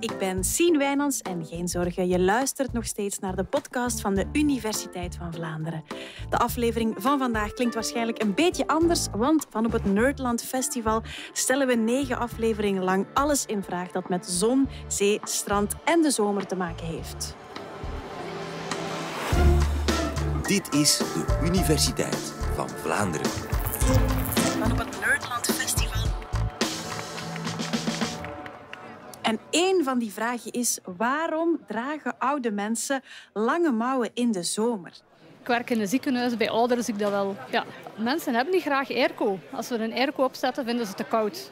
ik ben Sien Wijnans en geen zorgen, je luistert nog steeds naar de podcast van de Universiteit van Vlaanderen. De aflevering van vandaag klinkt waarschijnlijk een beetje anders, want van op het Nerdland Festival stellen we negen afleveringen lang alles in vraag dat met zon, zee, strand en de zomer te maken heeft. Dit is de Universiteit van Vlaanderen. Van op het Nerdland En één van die vragen is: waarom dragen oude mensen lange mouwen in de zomer? Ik werk in een ziekenhuis, bij ouderen zie ik dat wel. Ja, mensen hebben niet graag airco. Als we een airco opzetten, vinden ze het te koud.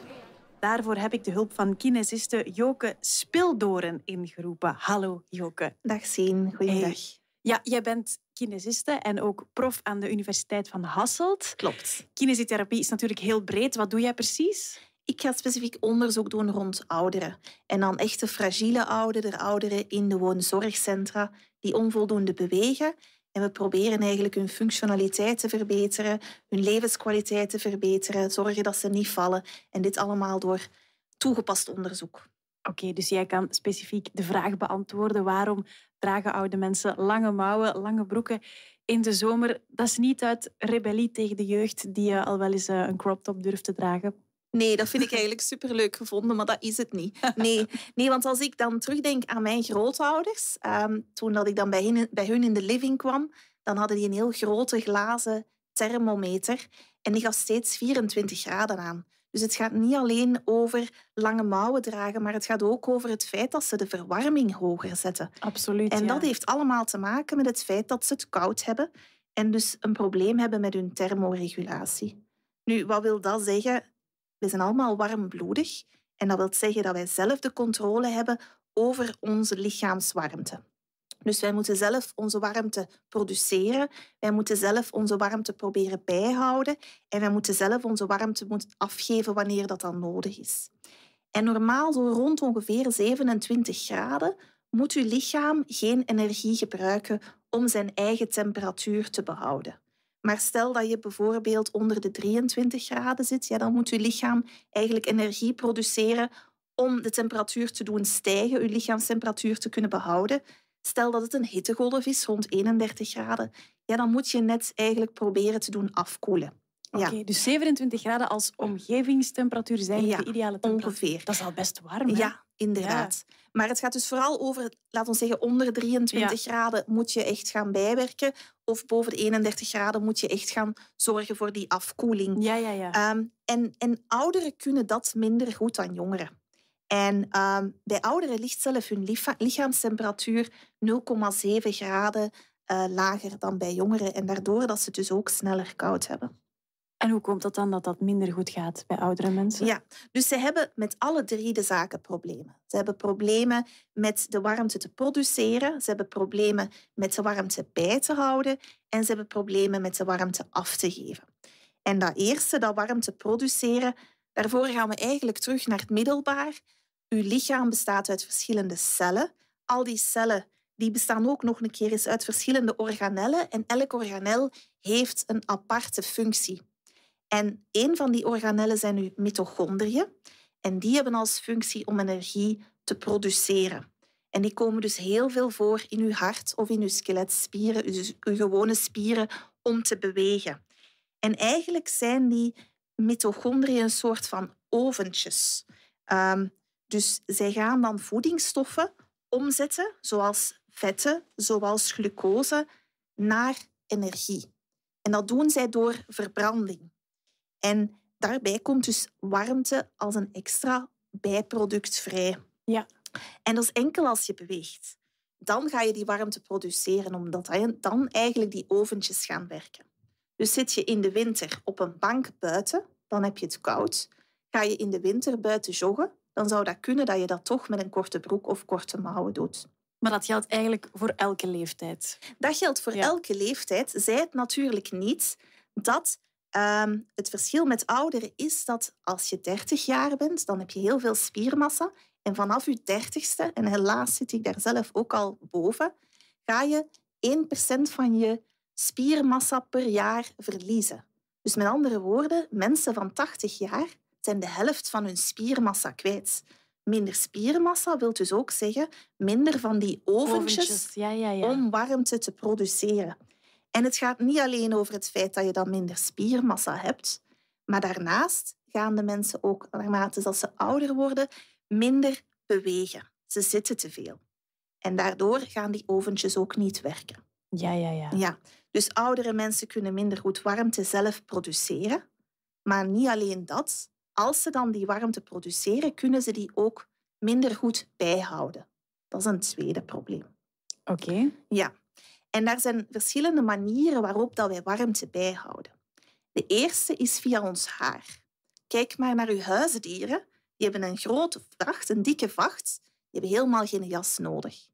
Daarvoor heb ik de hulp van kinesiste Joke Spildoren ingeroepen. Hallo Joke. Dag Sien, goeiedag. Ja, jij bent kinesiste en ook prof aan de Universiteit van Hasselt. Klopt. Kinesitherapie is natuurlijk heel breed. Wat doe jij precies? Ik ga specifiek onderzoek doen rond ouderen. En dan echte fragiele ouderen, ouderen in de woonzorgcentra die onvoldoende bewegen. En we proberen eigenlijk hun functionaliteit te verbeteren, hun levenskwaliteit te verbeteren, zorgen dat ze niet vallen. En dit allemaal door toegepast onderzoek. Oké, dus jij kan specifiek de vraag beantwoorden waarom dragen oude mensen lange mouwen, lange broeken in de zomer. Dat is niet uit rebellie tegen de jeugd die al wel eens eh, een crop top durft te dragen. Nee, dat vind ik eigenlijk superleuk gevonden, maar dat is het niet. Nee, nee want als ik dan terugdenk aan mijn grootouders, ehm, toen dat ik dan bij hun, bij hun in de living kwam, dan hadden die een heel grote glazen thermometer en die gaf steeds 24 graden aan. Dus het gaat niet alleen over lange mouwen dragen, maar het gaat ook over het feit dat ze de verwarming hoger zetten. Absoluut. En dat heeft allemaal te maken met het feit dat ze het koud hebben en dus een probleem hebben met hun thermoregulatie. Nu, wat wil dat zeggen? We zijn allemaal warmbloedig en dat wil zeggen dat wij zelf de controle hebben over onze lichaamswarmte. Dus wij moeten zelf onze warmte produceren, wij moeten zelf onze warmte proberen bijhouden en wij moeten zelf onze warmte afgeven wanneer dat dan nodig is. En normaal zo rond ongeveer 27 graden moet uw lichaam geen energie gebruiken om zijn eigen temperatuur te behouden. Maar stel dat je bijvoorbeeld onder de 23 graden zit, ja, dan moet je lichaam eigenlijk energie produceren om de temperatuur te doen stijgen, je lichaamstemperatuur te kunnen behouden. Stel dat het een hittegolf is rond 31 graden, ja, dan moet je net eigenlijk proberen te doen afkoelen dus 27 graden als omgevingstemperatuur zijn ja, de ideale temperatuur. Ongeveer. Dat is al best warm. Hè? Ja, inderdaad. Maar het gaat dus vooral over, laten we zeggen, onder 23 graden moet je echt gaan bijwerken. Of boven de 31 graden moet je echt gaan zorgen voor die afkoeling. Ja, ja, ja. Ehm, en, en ouderen kunnen dat minder goed dan jongeren. En ehm, bij ouderen ligt zelf hun lichaamstemperatuur 0,7 graden eh, lager dan bij jongeren. En daardoor dat ze dus ook sneller koud hebben. En hoe komt het dan dat dat minder goed gaat bij oudere mensen? Ja, dus ze hebben met alle drie de zaken problemen. Ze hebben problemen met de warmte te produceren, ze hebben problemen met de warmte bij te houden en ze hebben problemen met de warmte af te geven. En dat eerste, dat warmte produceren, daarvoor gaan we eigenlijk terug naar het middelbaar. Uw lichaam bestaat uit verschillende cellen. Al die cellen die bestaan ook nog een keer eens uit verschillende organellen en elk organel heeft een aparte functie. En een van die organellen zijn uw mitochondriën. En die hebben als functie om energie te produceren. En die komen dus heel veel voor in uw hart of in uw skeletspieren, uw gewone spieren, om te bewegen. En eigenlijk zijn die mitochondriën een soort van oventjes. Ehm, dus zij gaan dan voedingsstoffen omzetten, zoals vetten, zoals glucose, naar energie. En dat doen zij door verbranding. En daarbij komt dus warmte als een extra bijproduct vrij. Ja. En dat is enkel als je beweegt. Dan ga je die warmte produceren, omdat dan eigenlijk die oventjes gaan werken. Dus zit je in de winter op een bank buiten, dan heb je het koud. Ga je in de winter buiten joggen, dan zou dat kunnen dat je dat toch met een korte broek of korte mouwen doet. Maar dat geldt eigenlijk voor elke leeftijd. Dat geldt voor elke leeftijd. Zij het natuurlijk niet dat Ehm, het verschil met ouderen is dat als je 30 jaar bent, dan heb je heel veel spiermassa. En vanaf je 30ste, en helaas zit ik daar zelf ook al boven, ga je 1% van je spiermassa per jaar verliezen. Dus met andere woorden, mensen van 80 jaar zijn de helft van hun spiermassa kwijt. Minder spiermassa wil dus ook zeggen minder van die oventjes, oventjes ja, ja, ja. om warmte te produceren. En het gaat niet alleen over het feit dat je dan minder spiermassa hebt, maar daarnaast gaan de mensen ook, naarmate ze ouder worden, minder bewegen. Ze zitten te veel. En daardoor gaan die oventjes ook niet werken. Ja, ja, ja. ja. Dus oudere mensen kunnen minder goed warmte zelf produceren. Maar niet alleen dat. Als ze dan die warmte produceren, kunnen ze die ook minder goed bijhouden. Dat is een tweede probleem. Oké. Ja. En daar zijn verschillende manieren waarop dat wij warmte bijhouden. De eerste is via ons haar. Kijk maar naar uw huisdieren. Die hebben een grote vacht, een dikke vacht. Die hebben helemaal geen jas nodig.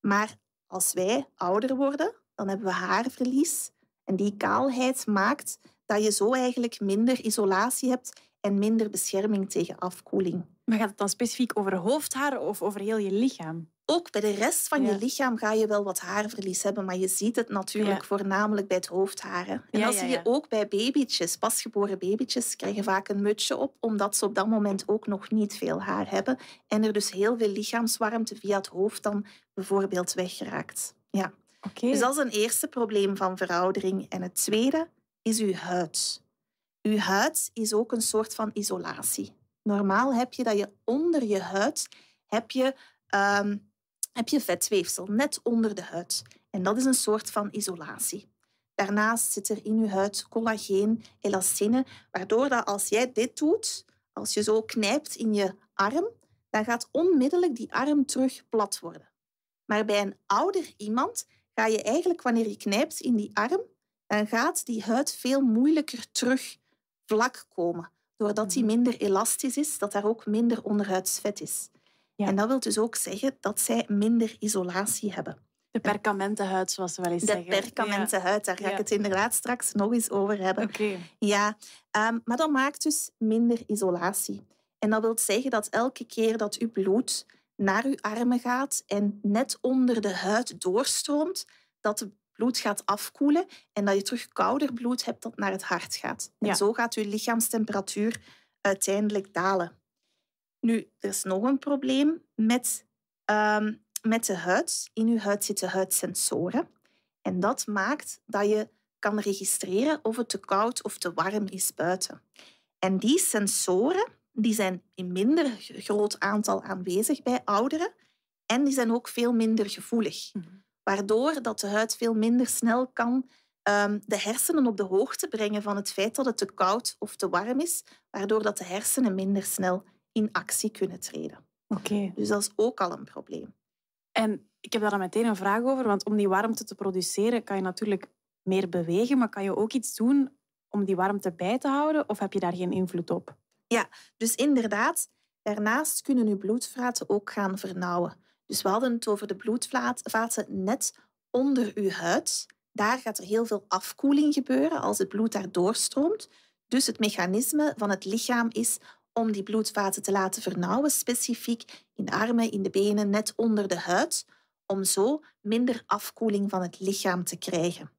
Maar als wij ouder worden, dan hebben we haarverlies. En die kaalheid maakt dat je zo eigenlijk minder isolatie hebt en minder bescherming tegen afkoeling. Maar gaat het dan specifiek over hoofdhaar of over heel je lichaam? ook bij de rest van je lichaam ga je wel wat haarverlies hebben, maar je ziet het natuurlijk voornamelijk bij het hoofdharen. En ja, dat zie je ook bij babytjes. Pasgeboren babytjes krijgen vaak een mutsje op, omdat ze op dat moment ook nog niet veel haar hebben en er dus heel veel lichaamswarmte via het hoofd dan bijvoorbeeld weggeraakt. Ja. Okay. Dus dat is een eerste probleem van veroudering. En het tweede is uw huid. Uw huid is ook een soort van isolatie. Normaal heb je dat je onder je huid heb je ehm, heb je vetweefsel net onder de huid. En dat is een soort van isolatie. Daarnaast zit er in je huid collageen, elastine, waardoor dat als jij dit doet, als je zo knijpt in je arm, dan gaat onmiddellijk die arm terug plat worden. Maar bij een ouder iemand ga je eigenlijk, wanneer je knijpt in die arm, dan gaat die huid veel moeilijker terug vlak komen. Doordat die mhm. minder elastisch is, dat daar ook minder onderhuidsvet is. Ja. En dat wil dus ook zeggen dat zij minder isolatie hebben. De perkamentenhuid, zoals ze wel eens zeggen. De perkamentenhuid, daar ga ik het inderdaad straks nog eens over hebben. Oké. Ja, ehm, maar dat maakt dus minder isolatie. En dat wil zeggen dat elke keer dat uw bloed naar uw armen gaat en net onder de huid doorstroomt, dat het bloed gaat afkoelen en dat je terug kouder bloed hebt dat naar het hart gaat. En zo gaat uw lichaamstemperatuur uiteindelijk dalen. Nu, er is nog een probleem met, ehm, met de huid. In uw huid zitten huidsensoren. En dat maakt dat je kan registreren of het te koud of te warm is buiten. En die sensoren die zijn in minder groot aantal aanwezig bij ouderen en die zijn ook veel minder gevoelig. Mhm. Waardoor dat de huid veel minder snel kan ehm, de hersenen op de hoogte brengen van het feit dat het te koud of te warm is, waardoor dat de hersenen minder snel in actie kunnen treden. Oké. Dus dat is ook al een probleem. En ik heb daar dan meteen een vraag over, want om die warmte te produceren kan je natuurlijk meer bewegen, maar kan je ook iets doen om die warmte bij te houden of heb je daar geen invloed op? Ja, dus inderdaad, daarnaast kunnen uw bloedvaten ook gaan vernauwen. Dus we hadden het over de bloedvaten net onder uw huid. Daar gaat er heel veel afkoeling gebeuren als het bloed daar doorstroomt. Dus het mechanisme van het lichaam is om die bloedvaten te laten vernauwen, specifiek in de armen, in de benen, net onder de huid, om zo minder afkoeling van het lichaam te krijgen.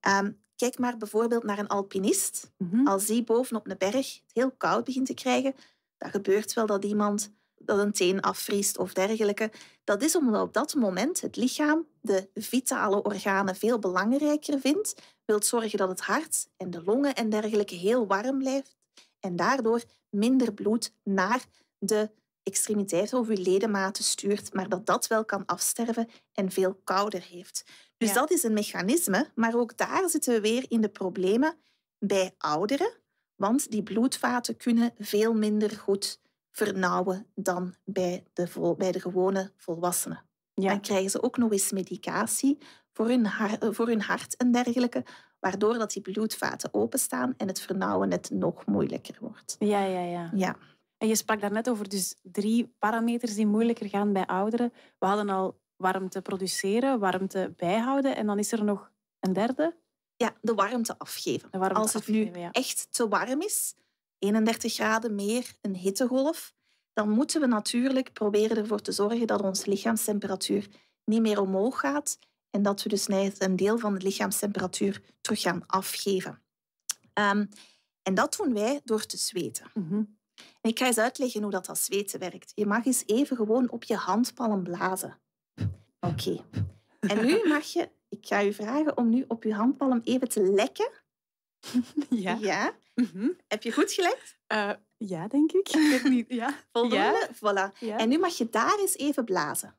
Ehm, kijk maar bijvoorbeeld naar een alpinist. Mhm. Als die bovenop een berg heel koud begint te krijgen, dan gebeurt wel dat iemand dat een teen afvriest of dergelijke. Dat is omdat op dat moment het lichaam de vitale organen veel belangrijker vindt, wilt zorgen dat het hart en de longen en dergelijke heel warm blijft, en daardoor minder bloed naar de extremiteiten of uw ledematen stuurt, maar dat dat wel kan afsterven en veel kouder heeft. Dus dat is een mechanisme, maar ook daar zitten we weer in de problemen bij ouderen, want die bloedvaten kunnen veel minder goed vernauwen dan bij de, bij de gewone volwassenen. Dan krijgen ze ook nog eens medicatie voor hun, voor hun hart en dergelijke, waardoor dat die bloedvaten openstaan en het vernauwen het nog moeilijker wordt. Ja, ja, ja. ja. En je sprak daarnet over dus drie parameters die moeilijker gaan bij ouderen. We hadden al warmte produceren, warmte bijhouden en dan is er nog een derde. Ja, de warmte afgeven. Als het nu echt te warm is, 31 graden meer, een hittegolf, dan moeten we natuurlijk proberen ervoor te zorgen dat onze lichaamstemperatuur niet meer omhoog gaat en dat we dus een deel van de lichaamstemperatuur terug gaan afgeven. Ehm, en dat doen wij door te zweten. Mhm. En ik ga eens uitleggen hoe dat, dat zweten werkt. Je mag eens even gewoon op je handpalm blazen. Oké. En nu mag je... Ik ga u vragen om nu op je handpalm even te lekken. Ja. ja. Mhm. Heb je goed gelekt? Eh, ja, denk ik. ik niet, ja. Voldoende? Voilà. En nu mag je daar eens even blazen.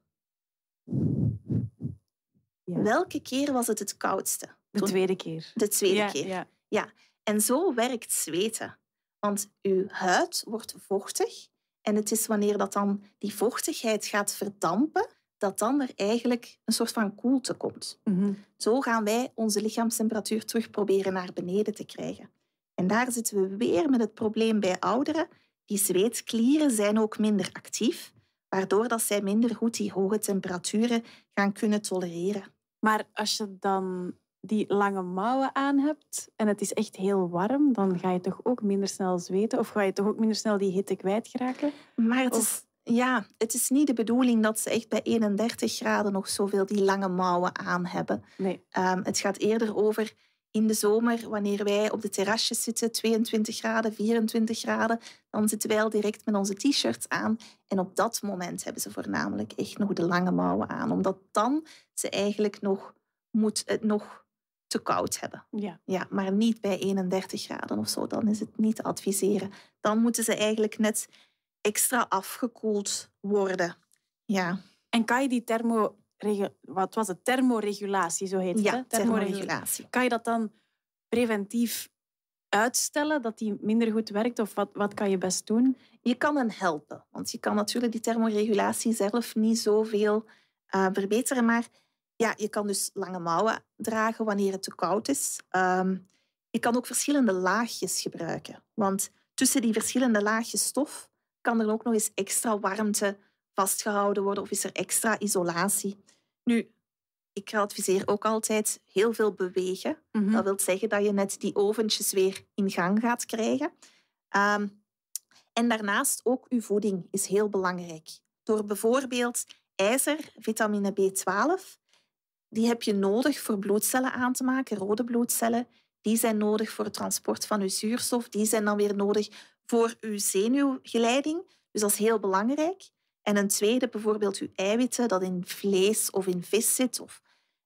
Welke keer was het het koudste? De tweede keer. De tweede keer. Ja. ja. En zo werkt zweten. Want uw huid wordt vochtig. En het is wanneer dat dan die vochtigheid gaat verdampen, dat dan er eigenlijk een soort van koelte komt. Mhm. Zo gaan wij onze lichaamstemperatuur terug proberen naar beneden te krijgen. En daar zitten we weer met het probleem bij ouderen. Die zweetklieren zijn ook minder actief, waardoor dat zij minder goed die hoge temperaturen gaan kunnen tolereren. Maar als je dan die lange mouwen aan hebt en het is echt heel warm, dan ga je toch ook minder snel zweten of ga je toch ook minder snel die hitte kwijtraken? Maar het is, ja, het is niet de bedoeling dat ze echt bij 31 graden nog zoveel die lange mouwen aan hebben. Nee. Ehm, het gaat eerder over in de zomer, wanneer wij op de terrasjes zitten, 22 graden, 24 graden, dan zitten wij al direct met onze t-shirts aan. En op dat moment hebben ze voornamelijk echt nog de lange mouwen aan, omdat dan ze eigenlijk nog, moet, het nog te koud hebben. Ja. ja, maar niet bij 31 graden of zo, dan is het niet te adviseren. Dan moeten ze eigenlijk net extra afgekoeld worden. Ja. En kan je die thermo wat was het? Thermoregulatie, zo heet thermoregulatie. Kan je dat dan preventief uitstellen dat die minder goed werkt? Of wat, wat kan je best doen? Je kan hen helpen. Want je kan natuurlijk die thermoregulatie zelf niet zoveel uh, verbeteren. Maar ja, je kan dus lange mouwen dragen wanneer het te koud is. Ehm, je kan ook verschillende laagjes gebruiken. Want tussen die verschillende laagjes stof kan er ook nog eens extra warmte vastgehouden worden of is er extra isolatie. Nu, ik adviseer ook altijd heel veel bewegen. Mhm. Dat wil zeggen dat je net die oventjes weer in gang gaat krijgen. Ehm, en daarnaast ook uw voeding is heel belangrijk. Door bijvoorbeeld ijzer, vitamine B12, die heb je nodig voor bloedcellen aan te maken, rode bloedcellen. Die zijn nodig voor het transport van uw zuurstof. Die zijn dan weer nodig voor uw zenuwgeleiding. Dus dat is heel belangrijk. En een tweede, bijvoorbeeld uw eiwitten, dat in vlees of in vis zit. Of,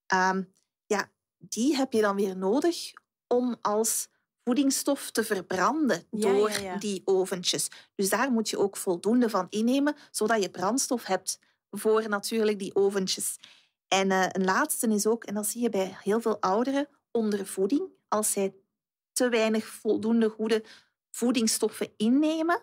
ehm, ja, die heb je dan weer nodig om als voedingsstof te verbranden door die oventjes. Dus daar moet je ook voldoende van innemen, zodat je brandstof hebt voor natuurlijk die oventjes. En eh, een laatste is ook, en dat zie je bij heel veel ouderen, ondervoeding. Als zij te weinig voldoende goede voedingsstoffen innemen,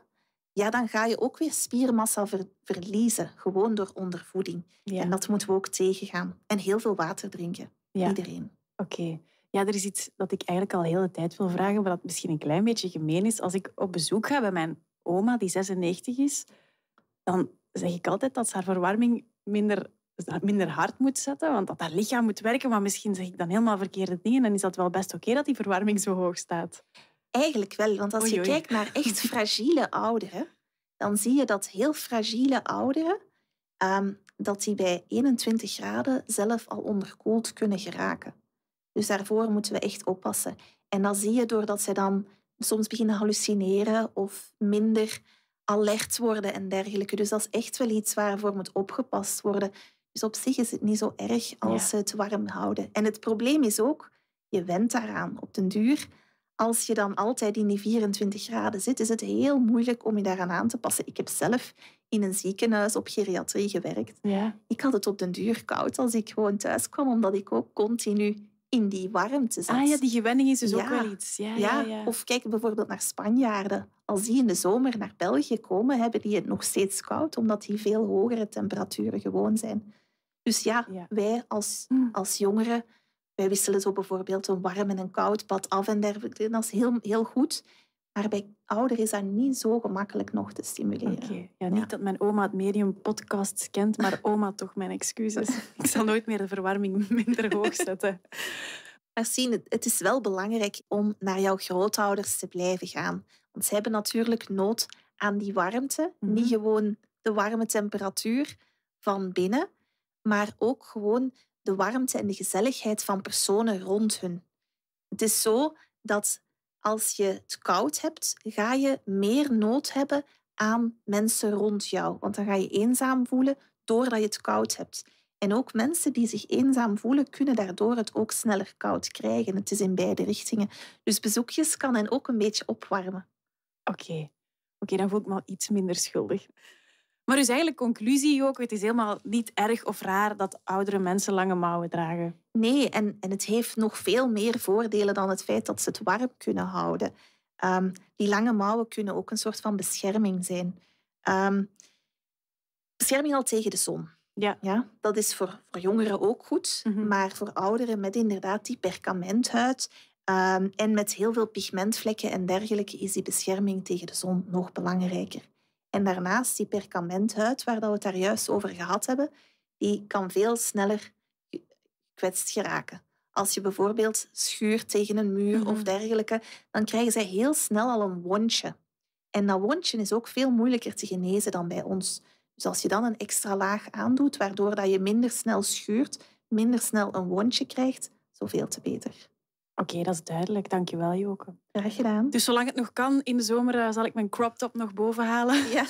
ja, dan ga je ook weer spiermassa verliezen, gewoon door ondervoeding. En dat moeten we ook tegengaan. En heel veel water drinken, ja. iedereen. Oké. Ja, er is iets dat ik eigenlijk al de hele tijd wil vragen, maar dat misschien een klein beetje gemeen is. Als ik op bezoek ga bij mijn oma, die 96 is, dan zeg ik altijd dat ze haar verwarming minder, minder hard moet zetten, want dat haar lichaam moet werken. Maar misschien zeg ik dan helemaal verkeerde dingen en is dat wel best oké dat die verwarming zo hoog staat. Eigenlijk wel, want als je kijkt naar echt fragiele ouderen, dan zie je dat heel fragiele ouderen, ehm, dat die bij 21 graden zelf al onderkoeld kunnen geraken. Dus daarvoor moeten we echt oppassen. En dat zie je doordat ze dan soms beginnen hallucineren of minder alert worden en dergelijke. Dus dat is echt wel iets waarvoor moet opgepast worden. Dus op zich is het niet zo erg als ze het warm houden. En het probleem is ook, je went daaraan. Op den duur als je dan altijd in die 24 graden zit, is het heel moeilijk om je daaraan aan te passen. Ik heb zelf in een ziekenhuis op geriatrie gewerkt. Ja. Ik had het op den duur koud als ik gewoon thuis kwam, omdat ik ook continu in die warmte zat. Ah ja, die gewenning is dus ook wel iets. Ja, ja, ja, Of kijk bijvoorbeeld naar Spanjaarden. Als die in de zomer naar België komen, hebben die het nog steeds koud, omdat die veel hogere temperaturen gewoon zijn. Dus ja, wij als, mm. als jongeren wij wisselen zo bijvoorbeeld een warm en een koud bad af en dergelijke. Dat is heel, heel goed. Maar bij ouder is dat niet zo gemakkelijk nog te stimuleren. Ja, niet dat mijn oma het medium podcast kent, maar oma toch mijn excuses. Ik zal nooit meer de verwarming minder hoog zetten. Marcine, het is wel belangrijk om naar jouw grootouders te blijven gaan. Want ze hebben natuurlijk nood aan die warmte. Mhm. Niet gewoon de warme temperatuur van binnen, maar ook gewoon de warmte en de gezelligheid van personen rond hun. Het is zo dat als je het koud hebt, ga je meer nood hebben aan mensen rond jou. Want dan ga je eenzaam voelen doordat je het koud hebt. En ook mensen die zich eenzaam voelen, kunnen daardoor het ook sneller koud krijgen. Het is in beide richtingen. Dus bezoekjes kan hen ook een beetje opwarmen. Oké, oké, dan voel ik me al iets minder schuldig. Maar dus eigenlijk conclusie ook, het is helemaal niet erg of raar dat oudere mensen lange mouwen dragen. Nee, en, en het heeft nog veel meer voordelen dan het feit dat ze het warm kunnen houden. Ehm, die lange mouwen kunnen ook een soort van bescherming zijn. Ehm, bescherming al tegen de zon. Ja. ja dat is voor, voor jongeren ook goed, mhm. maar voor ouderen met inderdaad die perkamenthuid ehm, en met heel veel pigmentvlekken en dergelijke is die bescherming tegen de zon nog belangrijker. En daarnaast die perkamenthuid, waar dat we het daar juist over gehad hebben, die kan veel sneller gekwetst geraken. Als je bijvoorbeeld schuurt tegen een muur of mhm. dergelijke, dan krijgen zij heel snel al een wondje. En dat wondje is ook veel moeilijker te genezen dan bij ons. Dus als je dan een extra laag aandoet, waardoor dat je minder snel schuurt, minder snel een wondje krijgt, zoveel te beter. Oké, dat is duidelijk. Dankjewel, Joke. Graag gedaan. Dus zolang het nog kan, in de zomer eh, zal ik mijn crop top nog bovenhalen. Ja.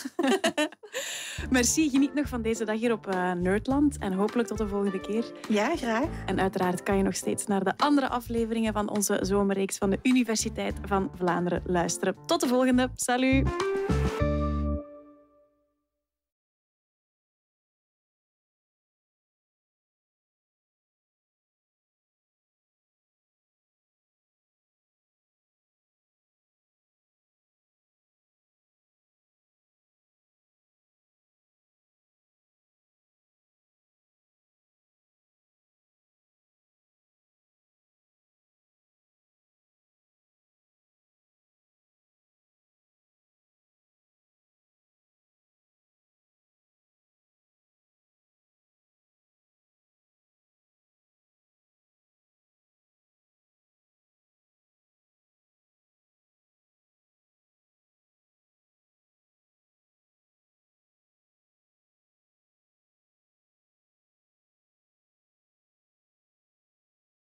Merci, geniet nog van deze dag hier op eh, Nerdland. En hopelijk tot de volgende keer. Ja, graag. En uiteraard kan je nog steeds naar de andere afleveringen van onze zomerreeks van de Universiteit van Vlaanderen luisteren. Tot de volgende. Salut.